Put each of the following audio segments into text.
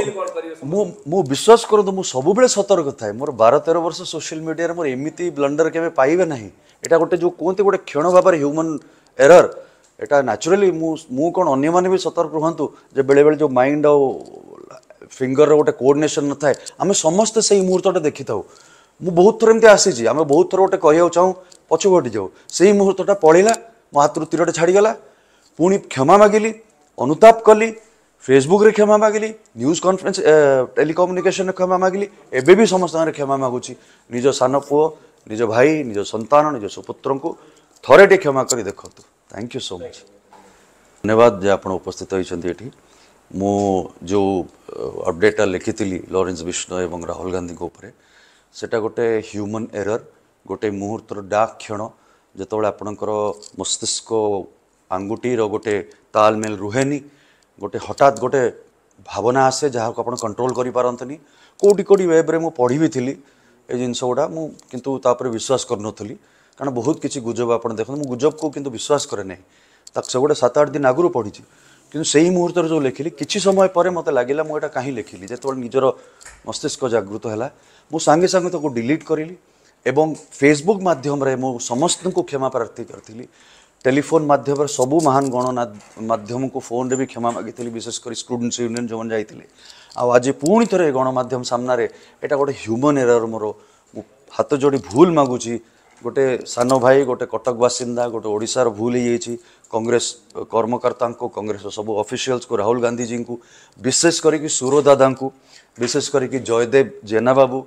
ମୁଁ ବିଶ୍ୱାସ କରନ୍ତୁ ମୁଁ ସବୁବେଳେ ସତର୍କ ଥାଏ ମୋର ବାର ତେର ବର୍ଷ ସୋସିଆଲ ମିଡ଼ିଆରେ ମୋର ଏମିତି ବ୍ଲଣ୍ଡର କେବେ ପାଇବେ ନାହିଁ ଏଇଟା ଗୋଟେ ଯେଉଁ କୁହନ୍ତି ଗୋଟେ କ୍ଷଣ ଭାବରେ ହ୍ୟୁମାନ ଏରର୍ ଏଇଟା ନ୍ୟାଚୁରାଲି ମୁଁ ମୁଁ କ'ଣ ଅନ୍ୟମାନେ ବି ସତର୍କ ରୁହନ୍ତୁ ଯେ ବେଳେବେଳେ ଯେଉଁ ମାଇଣ୍ଡ ଆଉ ଫିଙ୍ଗରର ଗୋଟେ କୋର୍ଡିନେସନ୍ ନଥାଏ ଆମେ ସମସ୍ତେ ସେଇ ମୁହୂର୍ତ୍ତଟା ଦେଖିଥାଉ ମୁଁ ବହୁତ ଥର ଏମିତି ଆସିଛି ଆମେ ବହୁତ ଥର ଗୋଟେ କହିବାକୁ ଚାହୁଁ ପଛକୁ ହଟିଯାଉ ସେଇ ମୁହୂର୍ତ୍ତଟା ପଳେଇଲା ମୋ ହାତରୁ ତୀରଟେ ଛାଡ଼ିଗଲା ପୁଣି କ୍ଷମା ମାଗିଲି ଅନୁତାପ କଲି ଫେସବୁକରେ କ୍ଷମା ମାଗିଲି ନ୍ୟୁଜ୍ କନଫରେନ୍ସ ଟେଲିକମ୍ୟୁନିକେସନରେ କ୍ଷମା ମାଗିଲି ଏବେ ବି ସମସ୍ତଙ୍କର କ୍ଷମା ମାଗୁଛି ନିଜ ସାନ ପୁଅ ନିଜ ଭାଇ ନିଜ ସନ୍ତାନ ନିଜ ସୁପୁତ୍ରଙ୍କୁ ଥରେ ଟିକେ କ୍ଷମା କରି ଦେଖନ୍ତୁ ଥ୍ୟାଙ୍କ ୟୁ ସୋ ମଚ୍ ଧନ୍ୟବାଦ ଯେ ଆପଣ ଉପସ୍ଥିତ ହୋଇଛନ୍ତି ଏଠି ମୁଁ ଯେଉଁ ଅପଡ଼େଟ୍ଟା ଲେଖିଥିଲି ଲରେନ୍ସ ବିଷ୍ଣୁ ଏବଂ ରାହୁଲ ଗାନ୍ଧୀଙ୍କ ଉପରେ ସେଟା ଗୋଟେ ହ୍ୟୁମନ୍ ଏରର ଗୋଟେ ମୁହୂର୍ତ୍ତର ଡାକ୍ କ୍ଷଣ ଯେତେବେଳେ ଆପଣଙ୍କର ମସ୍ତିଷ୍କ ଆଙ୍ଗୁଠିର ଗୋଟେ ତାଲମେଲ ରୁହେନି ଗୋଟେ ହଠାତ୍ ଗୋଟେ ଭାବନା ଆସେ ଯାହାକୁ ଆପଣ କଣ୍ଟ୍ରୋଲ କରିପାରନ୍ତିନି କେଉଁଠି କେଉଁଠି ୱେବ୍ରେ ମୁଁ ପଢ଼ି ବି ଥିଲି ଏ ଜିନିଷ ଗୁଡ଼ା ମୁଁ କିନ୍ତୁ ତା'ପରେ ବିଶ୍ୱାସ କରୁନଥିଲି କାରଣ ବହୁତ କିଛି ଗୁଜବ ଆପଣ ଦେଖନ୍ତୁ ମୁଁ ଗୁଜବକୁ କିନ୍ତୁ ବିଶ୍ୱାସ କରେ ନାହିଁ ତାକୁ ସେଗୁଡ଼ା ସାତ ଆଠ ଦିନ ଆଗରୁ ପଢ଼ିଛି କିନ୍ତୁ ସେଇ ମୁହୂର୍ତ୍ତରେ ଯେଉଁ ଲେଖିଲି କିଛି ସମୟ ପରେ ମୋତେ ଲାଗିଲା ମୁଁ ଏଇଟା କାହିଁ ଲେଖିଲି ଯେତେବେଳେ ନିଜର ମସ୍ତିଷ୍କ ଜାଗୃତ ହେଲା ମୁଁ ସାଙ୍ଗେ ସାଙ୍ଗେ ତାକୁ ଡିଲିଟ୍ କରିଲି ଏବଂ ଫେସବୁକ୍ ମାଧ୍ୟମରେ ମୁଁ ସମସ୍ତଙ୍କୁ କ୍ଷମା ପ୍ରାର୍ଥୀ କରିଥିଲି टेलीफोन मध्यम सबू महान गणना मध्यम को फोन रे भी क्षमा मागिली विशेषकर स्टूडेंट्स यूनियन जो मैंने जाते आज पुणी थे गणमाध्यम सामना यहाँ गोटे ह्यूमन एरर मोर हाथ जोड़ी भूल मगुच गोटे सान भाई गोटे कटक बासिंदा गोटे ओडार भूल हो कंग्रेस कर्मकर्ता कंग्रेस सब अफिशियल्स को राहुल गांधीजी को विशेष करके सुर दादा को विशेष करके जयदेव जेना बाबू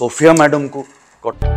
सोफिया मैडम को कटक